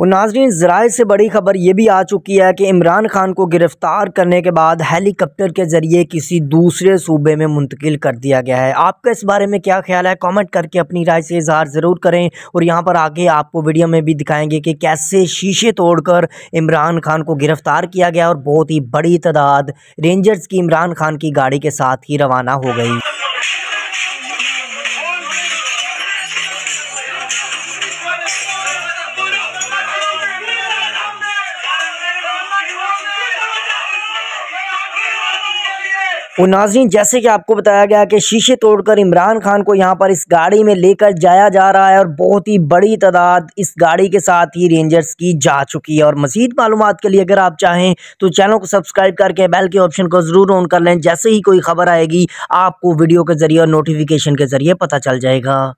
वो नाजरीन ज़राए से बड़ी खबर ये भी आ चुकी है कि इमरान खान को गिरफ़्तार करने के बाद हेलीकॉप्टर के ज़रिए किसी दूसरे सूबे में मुंतकिल कर दिया गया है आपका इस बारे में क्या ख्याल है कॉमेंट करके अपनी राय से इजहार ज़रूर करें और यहाँ पर आगे आपको वीडियो में भी दिखाएंगे कि कैसे शीशे तोड़कर इमरान खान को गिरफ़्तार किया गया और बहुत ही बड़ी तादाद रेंजर्स की इमरान खान की गाड़ी के साथ ही रवाना हो गई वो नाजरीन जैसे कि आपको बताया गया कि शीशे तोड़कर इमरान खान को यहाँ पर इस गाड़ी में लेकर जाया जा रहा है और बहुत ही बड़ी तादाद इस गाड़ी के साथ ही रेंजर्स की जा चुकी है और मजीद मालूम के लिए अगर आप चाहें तो चैनल को सब्सक्राइब करके बैल के ऑप्शन को ज़रूर ऑन कर लें जैसे ही कोई खबर आएगी आपको वीडियो के ज़रिए और नोटिफिकेशन के ज़रिए पता चल जाएगा